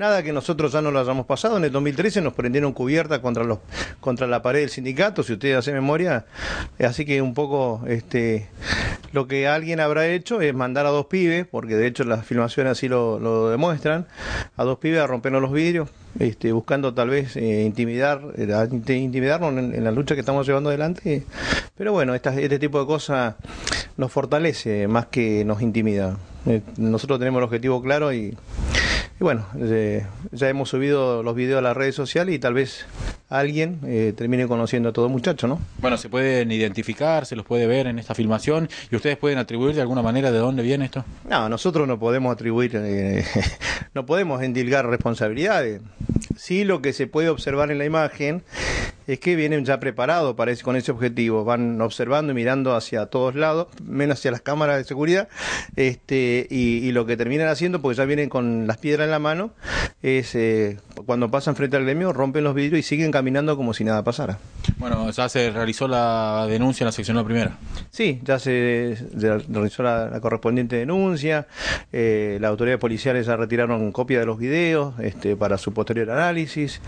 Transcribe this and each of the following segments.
Nada que nosotros ya no lo hayamos pasado. En el 2013 nos prendieron cubierta contra los contra la pared del sindicato, si usted hace memoria. Así que un poco este lo que alguien habrá hecho es mandar a dos pibes, porque de hecho las filmaciones así lo, demuestran, a dos pibes a rompernos los vidrios, este, buscando tal vez eh, intimidar, eh, intimidarnos en, la lucha que estamos llevando adelante. Pero bueno, este tipo de cosas nos fortalece más que nos intimida. Eh, nosotros tenemos el objetivo claro y y bueno, eh, ya hemos subido los videos a las redes sociales y tal vez alguien eh, termine conociendo a todo muchacho, ¿no? Bueno, se pueden identificar, se los puede ver en esta filmación y ustedes pueden atribuir de alguna manera de dónde viene esto. No, nosotros no podemos atribuir, eh, no podemos endilgar responsabilidades. Sí, lo que se puede observar en la imagen es que vienen ya preparados con ese objetivo. Van observando y mirando hacia todos lados, menos hacia las cámaras de seguridad, este, y, lo que terminan haciendo, porque ya vienen con las piedras en la mano, es eh, cuando pasan frente al gremio, rompen los vidrios y siguen caminando como si nada pasara. Bueno, ya se realizó la denuncia en la sección primera. Sí, ya se, realizó la, correspondiente denuncia, eh, las autoridades policiales ya retiraron copia de los videos este, para su posterior análisis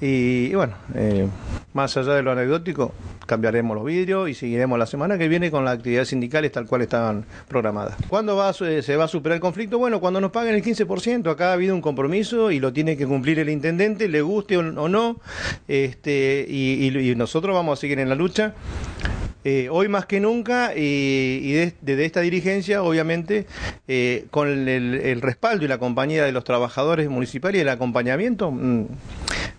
y, bueno, eh, más allá de lo anecdótico, cambiaremos los vidrios y seguiremos la semana que viene con las actividades sindicales tal cual estaban programadas. ¿Cuándo va, eh, se va a superar el conflicto? Bueno, cuando nos paguen el 15%, acá ha habido un compromiso y lo tiene que cumplir el intendente, le guste o no, este, y, nosotros vamos a seguir en la lucha. Eh, hoy más que nunca y, desde esta dirigencia, obviamente, eh, con el, respaldo y la compañía de los trabajadores municipales y el acompañamiento. Mm,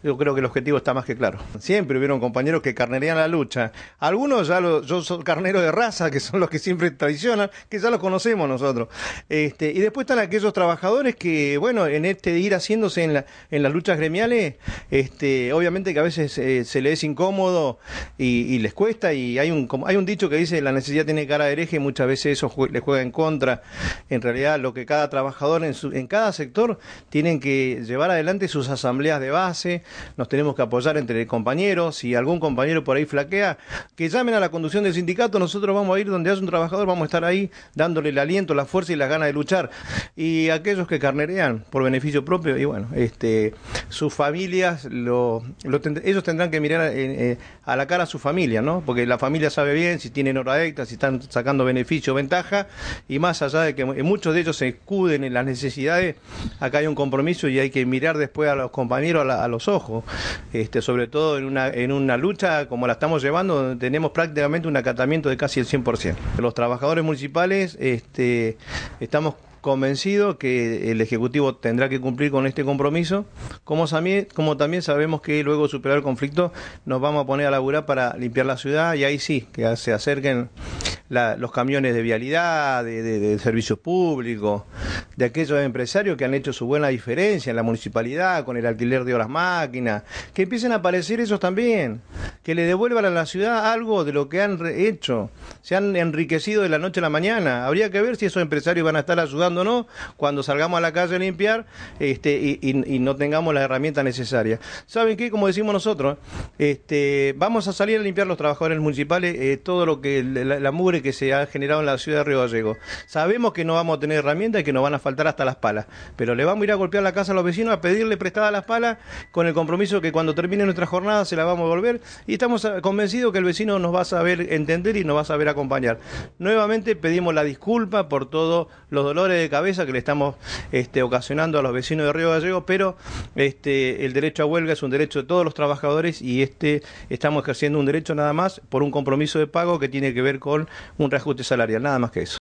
yo creo que el objetivo está más que claro. Siempre hubieron compañeros que carnerían la lucha. Algunos ya los... yo soy carnero de raza, que son los que siempre traicionan, que ya los conocemos nosotros. Este, y después están aquellos trabajadores que, bueno, en este ir haciéndose en, la, en las luchas gremiales, este, obviamente que a veces eh, se les es incómodo y, les cuesta. Y hay un, hay un dicho que dice, la necesidad tiene cara de hereje, muchas veces eso les juega en contra. En realidad, lo que cada trabajador en, su, en cada sector tienen que llevar adelante sus asambleas de base, nos tenemos que apoyar entre compañeros. Si algún compañero por ahí flaquea, que llamen a la conducción del sindicato. Nosotros vamos a ir donde haya un trabajador, vamos a estar ahí dándole el aliento, la fuerza y las ganas de luchar. Y aquellos que carnerean por beneficio propio, y bueno, este, sus familias, ellos tendrán que mirar eh, eh, a la cara a su familia, ¿no? Porque la familia sabe bien si tienen hora extra, si están sacando beneficio o ventaja, y más allá de que muchos de ellos se escuden en las necesidades, acá hay un compromiso y hay que mirar después a los compañeros a los ojos este, sobre todo en una, en una lucha como la estamos llevando, tenemos prácticamente un acatamiento de casi el 100%. Los trabajadores municipales este, estamos convencidos que el Ejecutivo tendrá que cumplir con este compromiso, como, como también sabemos que luego de superar el conflicto nos vamos a poner a laburar para limpiar la ciudad y ahí sí, que se acerquen los camiones de vialidad, de servicios públicos, de aquellos empresarios que han hecho su buena diferencia en la municipalidad, con el alquiler de horas máquinas, que empiecen a aparecer esos también, que le devuelvan a la ciudad algo de lo que han hecho, se han enriquecido de la noche a la mañana. Habría que ver si esos empresarios van a estar ayudando o no cuando salgamos a la calle a limpiar este, y, no tengamos las herramientas necesarias. ¿Saben qué? Como decimos nosotros, este, vamos a salir a limpiar los trabajadores municipales eh, todo lo que la, mugre que se ha generado en la ciudad de Río Gallego. Sabemos que no vamos a tener herramientas y que nos van a faltar hasta las palas. Pero le vamos a ir a golpear la casa a los vecinos, a pedirle prestada las palas, con el compromiso que cuando termine nuestra jornada se la vamos a volver. Y estamos ah, convencidos que el vecino nos va a saber entender y nos va a saber acompañar. Nuevamente pedimos la disculpa por todos los dolores de cabeza que le estamos este, ocasionando a los vecinos de Río Gallego, pero este, el derecho a huelga es un derecho de todos los trabajadores y este, estamos ejerciendo un derecho nada más por un compromiso de pago que tiene que ver con un reajuste salarial, nada más que eso.